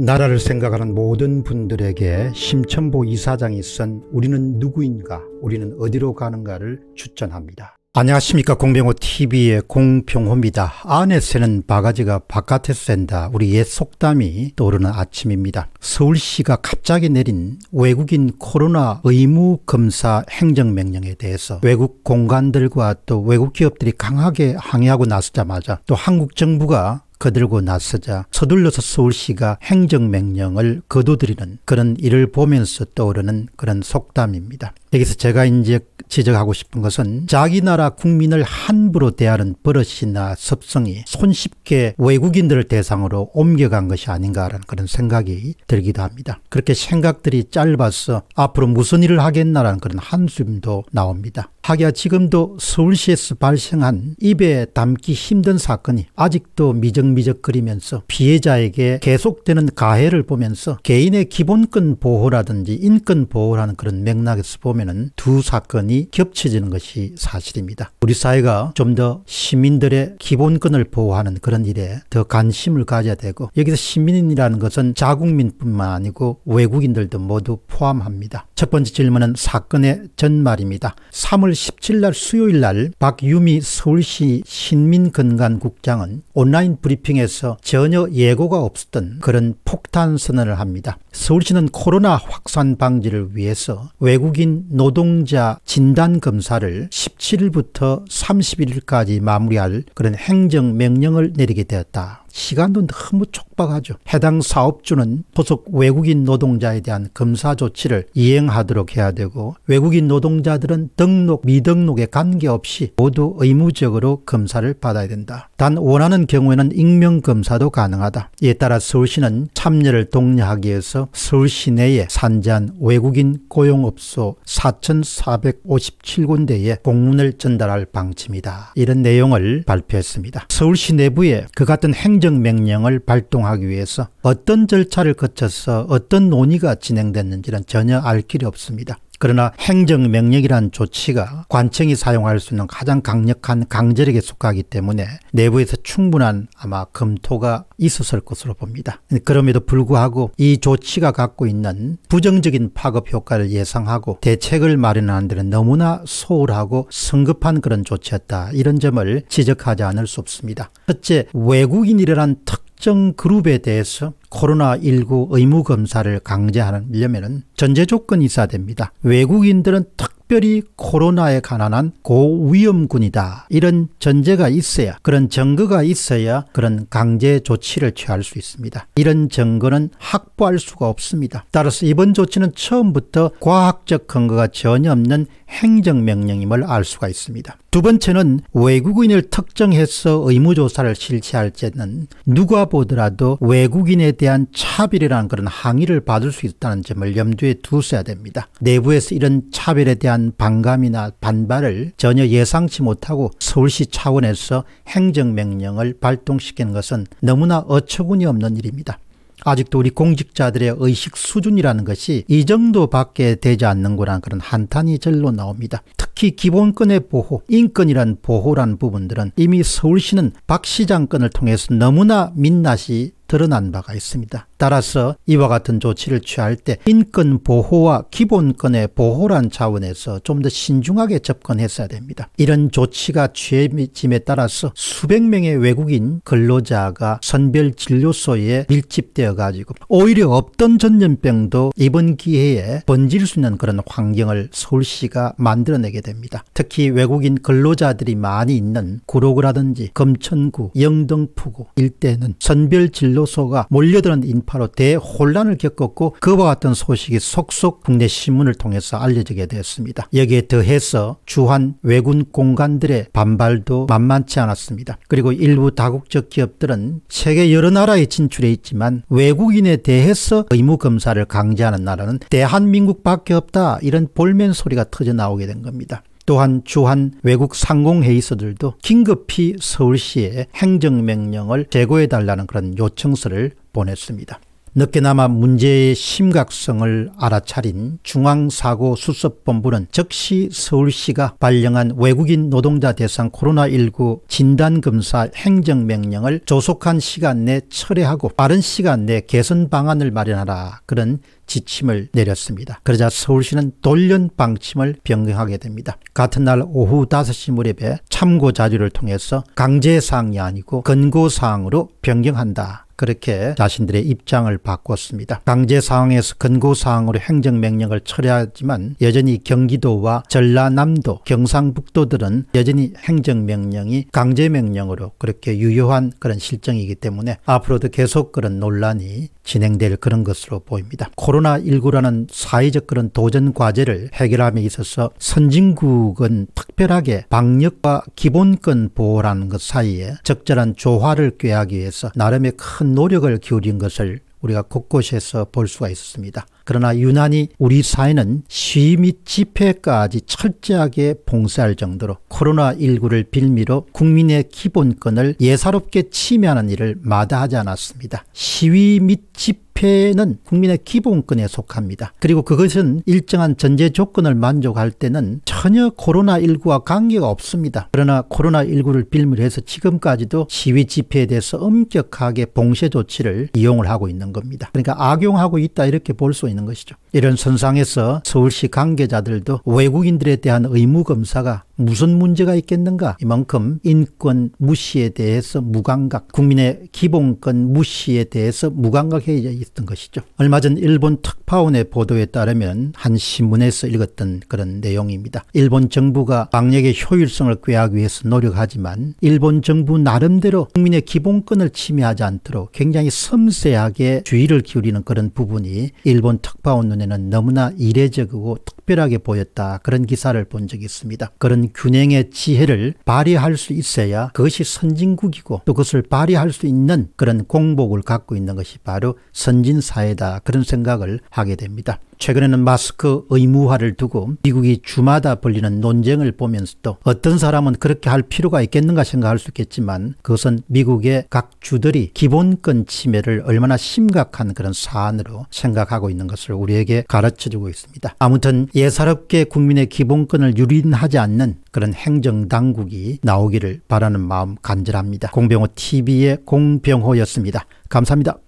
나라를 생각하는 모든 분들에게 심천보 이사장이 쓴 우리는 누구인가 우리는 어디로 가는가를 추천합니다. 안녕하십니까 공병호TV의 공병호입니다. 안에 새는 바가지가 바깥에 샌다 우리 옛 속담이 떠오르는 아침입니다. 서울시가 갑자기 내린 외국인 코로나 의무 검사 행정명령에 대해서 외국 공관들과 또 외국 기업들이 강하게 항의하고 나서자마자 또 한국 정부가 거들고 나서자 서둘러서 서울시가 행정명령을 거두드리는 그런 일을 보면서 떠오르는 그런 속담입니다. 여기서 제가 이제 지적하고 싶은 것은 자기 나라 국민을 함부로 대하는 버릇이나 습성이 손쉽게 외국인들을 대상으로 옮겨간 것이 아닌가라는 그런 생각이 들기도 합니다. 그렇게 생각들이 짧아서 앞으로 무슨 일을 하겠나라는 그런 한숨도 나옵니다. 하기야 지금도 서울시에서 발생한 입에 담기 힘든 사건이 아직도 미정 미적미거리면서 피해자에게 계속되는 가해를 보면서 개인의 기본권 보호라든지 인권 보호라는 그런 맥락에서 보면은 두 사건이 겹쳐지는 것이 사실입니다. 우리 사회가 좀 더 시민들의 기본권을 보호하는 그런 일에 더 관심을 가져야 되고 여기서 시민이라는 것은 자국민뿐만 아니고 외국인들도 모두 포함합니다. 첫 번째 질문은 사건의 전말입니다. 3월 17일 수요일 날 박유미 서울시 신민건강국장은 온라인 브리핑 브리핑에서 전혀 예고가 없었던 그런 폭탄 선언을 합니다. 서울시는 코로나 확산 방지를 위해서 외국인 노동자 진단 검사를 17일부터 30일까지 마무리할 그런 행정 명령을 내리게 되었다. 시간도 너무 촉박하죠. 해당 사업주는 보석 외국인 노동자에 대한 검사 조치를 이행하도록 해야 되고 외국인 노동자들은 등록 미등록에 관계없이 모두 의무적으로 검사를 받아야 된다. 단 원하는 경우에는 익명 검사도 가능하다. 이에 따라 서울시는 참여를 독려하기 위해서 서울시 내에 산재한 외국인 고용업소 4,457군데에 공문을 전달할 방침이다. 이런 내용을 발표했습니다. 서울시 내부에 그 같은 행정 공정 명령을 발동하기 위해서 어떤 절차를 거쳐서 어떤 논의가 진행됐는지는 전혀 알 길이 없습니다. 그러나 행정명령이란 조치가 관청이 사용할 수 있는 가장 강력한 강제력에 속하기 때문에 내부에서 충분한 아마 검토가 있었을 것으로 봅니다. 그럼에도 불구하고 이 조치가 갖고 있는 부정적인 파급 효과를 예상하고 대책을 마련하는 데는 너무나 소홀하고 성급한 그런 조치였다. 이런 점을 지적하지 않을 수 없습니다. 첫째, 외국인이라는 특 특정 그룹에 대해서 코로나19 의무 검사를 강제하려면 전제 조건이 있어야 됩니다. 외국인들은 특별히 코로나에 관한 고위험군이다. 이런 전제가 있어야 그런 증거가 있어야 그런 강제 조치를 취할 수 있습니다. 이런 증거는 확보할 수가 없습니다. 따라서 이번 조치는 처음부터 과학적 근거가 전혀 없는 행정명령임을 알 수가 있습니다. 두 번째는 외국인을 특정해서 의무조사를 실시할 때는 누가 보더라도 외국인에 대한 차별이라는 그런 항의를 받을 수 있다는 점을 염두에 두셔야 됩니다. 내부에서 이런 차별에 대한 반감이나 반발을 전혀 예상치 못하고 서울시 차원에서 행정명령을 발동시킨 것은 너무나 어처구니없는 일입니다. 아직도 우리 공직자들의 의식 수준이라는 것이 이 정도밖에 되지 않는구나 그런 한탄이 절로 나옵니다. 특히 기본권의 보호, 인권이란 보호란 부분들은 이미 서울시는 박 시장권을 통해서 너무나 민낯이 드러난 바가 있습니다. 따라서 이와 같은 조치를 취할 때 인권 보호와 기본권의 보호란 차원에서 좀 더 신중하게 접근했어야 됩니다. 이런 조치가 취해짐에 따라서 수백 명의 외국인 근로자가 선별 진료소에 밀집되어 가지고 오히려 없던 전염병도 이번 기회에 번질 수 있는 그런 환경을 서울시가 만들어내게 됩니다. 특히 외국인 근로자들이 많이 있는 구로구라든지 금천구, 영등포구 일대는 선별 진료 소 진로소가 몰려드는 인파로 대혼란을 겪었고 그와 같은 소식이 속속 국내 신문을 통해서 알려지게 되었습니다. 여기에 더해서 주한 외군 공간들의 반발도 만만치 않았습니다. 그리고 일부 다국적 기업들은 세계 여러 나라에 진출해 있지만 외국인에 대해서 의무검사를 강제하는 나라는 대한민국밖에 없다 이런 볼멘 소리가 터져 나오게 된 겁니다. 또한 주한 외국 상공회의소들도 긴급히 서울시에 행정명령을 제고해달라는 그런 요청서를 보냈습니다. 늦게나마 문제의 심각성을 알아차린 중앙사고수습본부는 즉시 서울시가 발령한 외국인 노동자 대상 코로나19 진단검사 행정명령을 조속한 시간 내 철회하고 빠른 시간 내 개선 방안을 마련하라 그런 지침을 내렸습니다. 그러자 서울시는 돌연 방침을 변경하게 됩니다. 같은 날 오후 5시 무렵에 참고 자료를 통해서 강제사항이 아니고 근거사항으로 변경한다. 그렇게 자신들의 입장을 바꿨습니다. 강제 상황에서 근거 사항으로 행정명령을 철회하지만 여전히 경기도와 전라남도, 경상북도들은 여전히 행정명령이 강제명령으로 그렇게 유효한 그런 실정이기 때문에 앞으로도 계속 그런 논란이 진행될 그런 것으로 보입니다. 코로나19라는 사회적 그런 도전 과제를 해결함에 있어서 선진국은 특별하게 방역과 기본권 보호라는 것 사이에 적절한 조화를 꾀하기 위해서 나름의 큰 노력을 기울인 것을 우리가 곳곳에서 볼 수가 있었습니다. 그러나 유난히 우리 사회는 시위 및 집회까지 철저하게 봉쇄할 정도로 코로나19를 빌미로 국민의 기본권을 예사롭게 침해하는 일을 마다하지 않았습니다. 시위 및 집회 집회는 국민의 기본권에 속합니다. 그리고 그것은 일정한 전제 조건을 만족할 때는 전혀 코로나19와 관계가 없습니다. 그러나 코로나19를 빌미로 해서 지금까지도 시위 집회에 대해서 엄격하게 봉쇄 조치를 이용을 하고 있는 겁니다. 그러니까 악용하고 있다 이렇게 볼 수 있는 것이죠. 이런 선상에서 서울시 관계자들도 외국인들에 대한 의무 검사가 무슨 문제가 있겠는가 이만큼 인권 무시에 대해서 무감각 국민의 기본권 무시에 대해서 무감각해져 있던 것이죠. 얼마 전 일본 특파원의 보도에 따르면 한 신문에서 읽었던 그런 내용입니다. 일본 정부가 방역의 효율성을 꾀하기 위해서 노력하지만 일본 정부 나름대로 국민의 기본권을 침해하지 않도록 굉장히 섬세하게 주의를 기울이는 그런 부분이 일본 특파원 눈에는 너무나 이례적이고 특별하게 보였다. 그런 기사를 본 적이 있습니다. 그런 균형의 지혜를 발휘할 수 있어야 그것이 선진국이고 또 그것을 발휘할 수 있는 그런 공복을 갖고 있는 것이 바로 선진사회다. 그런 생각을 하게 됩니다. 최근에는 마스크 의무화를 두고 미국이 주마다 벌리는 논쟁을 보면서도 어떤 사람은 그렇게 할 필요가 있겠는가 생각할 수 있겠지만 그것은 미국의 각 주들이 기본권 침해를 얼마나 심각한 그런 사안으로 생각하고 있는 것을 우리에게 가르쳐주고 있습니다. 아무튼 예사롭게 국민의 기본권을 유린하지 않는 그런 행정당국이 나오기를 바라는 마음 간절합니다. 공병호 TV의 공병호였습니다. 감사합니다.